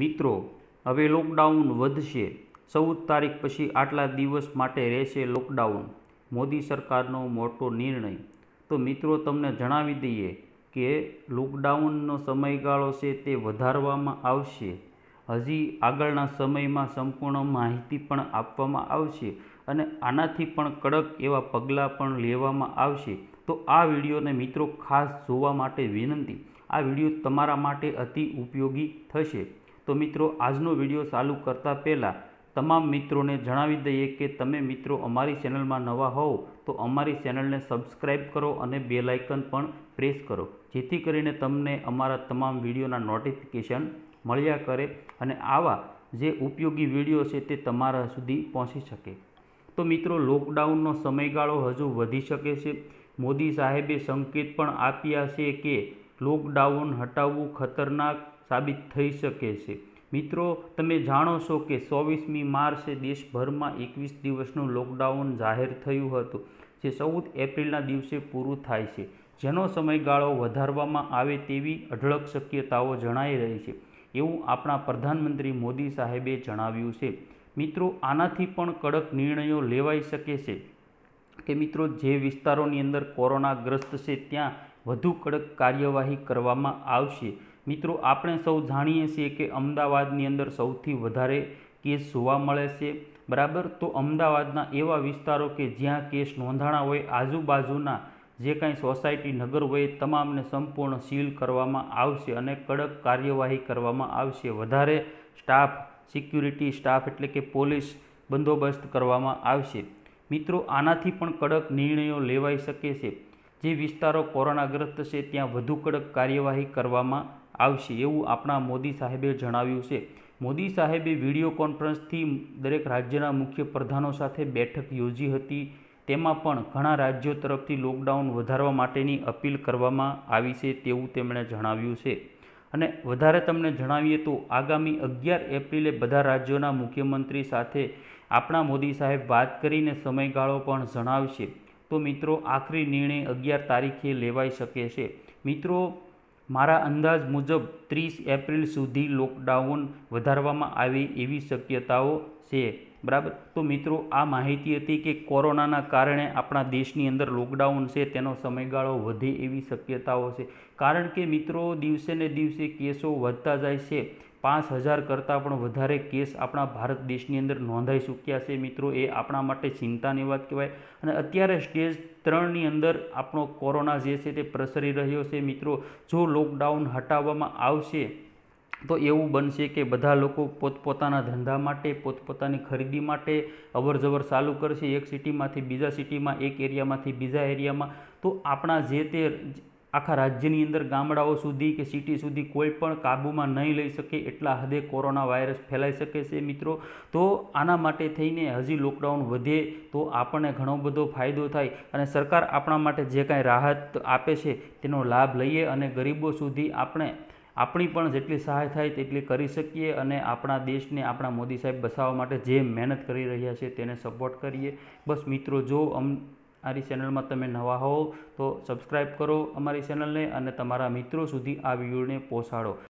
મિત્રો હવે લોકડાઉન વધશે ચૌદ તારીખ પછી આટલા દિવસ માટે રહેશે લોકડાઉન મોદી સરકારનો મોટો નિર્ણય તો મિત્રો તમને જણાવી દઈએ કે લોકડાઉનનો સમયગાળો છે તે વધારવામાં આવશે હજી આગળના સમયમાં સંપૂર્ણ માહિતી પણ આપવામાં આવશે અને આનાથી પણ કડક એવા પગલાં પણ લેવામાં આવશે તો આ વિડીયોને મિત્રો ખાસ જોવા માટે વિનંતી આ વિડીયો તમારા માટે અતિ ઉપયોગી થશે તો મિત્રો આજનો વિડીયો ચાલુ કરતાં પહેલાં તમામ મિત્રોને જણાવી દઈએ કે તમે મિત્રો અમારી ચેનલમાં નવા હોવ તો અમારી ચેનલને સબસ્ક્રાઈબ કરો અને બેલાઇકન પણ પ્રેસ કરો જેથી કરીને તમને અમારા તમામ વિડીયોના નોટિફિકેશન મળ્યા કરે અને આવા જે ઉપયોગી વિડીયો છે તે તમારા સુધી પહોંચી શકે તો મિત્રો લોકડાઉનનો સમયગાળો હજુ વધી શકે છે મોદી સાહેબે સંકેત પણ આપ્યા છે કે લોકડાઉન હટાવવું ખતરનાક સાબિત થઈ શકે છે મિત્રો તમે જાણો છો કે ચોવીસમી માર્ચે દેશભરમાં એકવીસ દિવસનું લોકડાઉન જાહેર થયું હતું જે ચૌદ એપ્રિલના દિવસે પૂરું થાય છે જેનો સમયગાળો વધારવામાં આવે તેવી અઢળક શક્યતાઓ જણાઈ રહી છે એવું આપણા પ્રધાનમંત્રી મોદી સાહેબે જણાવ્યું છે મિત્રો આનાથી પણ કડક નિર્ણયો લેવાઈ શકે છે કે મિત્રો જે વિસ્તારોની અંદર કોરોનાગ્રસ્ત છે ત્યાં વધુ કડક કાર્યવાહી કરવામાં આવશે મિત્રો આપણે સૌ જાણીએ છીએ કે અમદાવાદની અંદર સૌથી વધારે કેસ જોવા મળે છે બરાબર તો અમદાવાદના એવા વિસ્તારો કે જ્યાં કેસ નોંધાણા હોય આજુબાજુના જે કાંઈ સોસાયટી નગર હોય તમામને સંપૂર્ણ સીલ કરવામાં આવશે અને કડક કાર્યવાહી કરવામાં આવશે વધારે સ્ટાફ સિક્યુરિટી સ્ટાફ એટલે કે પોલીસ બંદોબસ્ત કરવામાં આવશે મિત્રો આનાથી પણ કડક નિર્ણયો લેવાઈ શકે છે જે વિસ્તારો કોરોનાગ્રસ્ત છે ત્યાં વધુ કડક કાર્યવાહી કરવામાં આવશે એવું આપણા મોદી સાહેબે જણાવ્યું છે મોદી સાહેબે વિડીયો કોન્ફરન્સથી દરેક રાજ્યના મુખ્ય પ્રધાનો સાથે બેઠક યોજી હતી તેમાં પણ ઘણા રાજ્યો તરફથી લોકડાઉન વધારવા માટેની અપીલ કરવામાં આવી છે તેવું તેમણે જણાવ્યું છે અને વધારે તમને જણાવીએ તો આગામી અગિયાર એપ્રિલે બધા રાજ્યોના મુખ્યમંત્રી સાથે આપણા મોદી સાહેબ વાત કરીને સમયગાળો પણ જણાવશે તો મિત્રો આખરી નિર્ણય અગિયાર તારીખે લેવાઈ શકે છે મિત્રો મારા અંદાજ મુજબ ત્રીસ એપ્રિલ સુધી લોકડાઉન વધારવામાં આવે એવી શક્યતાઓ છે બરાબર તો મિત્રો આ માહિતી હતી કે કોરોનાના કારણે આપણા દેશની અંદર લોકડાઉન છે તેનો સમયગાળો વધે એવી શક્યતાઓ છે કારણ કે મિત્રો દિવસે ને દિવસે કેસો વધતા જાય છે પાંચ હજાર કરતાં પણ વધારે કેસ આપણા ભારત દેશની અંદર નોંધાઈ ચૂક્યા છે મિત્રો એ આપણા માટે ચિંતાની વાત કહેવાય અને અત્યારે સ્ટેજ ત્રણની અંદર આપણો કોરોના જે છે તે પ્રસરી રહ્યો છે મિત્રો જો લોકડાઉન હટાવવામાં આવશે તો એવું બનશે કે બધા લોકો પોતપોતાના ધંધા માટે પોતપોતાની ખરીદી માટે અવરજવર ચાલુ કરશે એક સિટીમાંથી બીજા સિટીમાં એક એરિયામાંથી બીજા એરિયામાં તો આપણા જે તે આખા રાજ્યની અંદર ગામડાઓ સુધી કે સિટી સુધી કોઈ પણ કાબૂમાં નહીં લઈ શકે એટલા હદે કોરોના વાયરસ ફેલાઈ શકે છે મિત્રો તો આના માટે થઈને હજી લોકડાઉન વધે તો આપણને ઘણો બધો ફાયદો થાય અને સરકાર આપણા માટે જે કાંઈ રાહત આપે છે તેનો લાભ લઈએ અને ગરીબો સુધી આપણે આપણી પણ જેટલી સહાય થાય તેટલી કરી શકીએ અને આપણા દેશને આપણા મોદી સાહેબ બસાવવા માટે જે મહેનત કરી રહ્યા છે તેને સપોર્ટ કરીએ બસ મિત્રો જો અમ આરી ચેનલમાં તમે નવા હોવ તો સબસ્ક્રાઈબ કરો અમારી ચેનલને અને તમારા મિત્રો સુધી આ વિડીયોને પહોંચાડો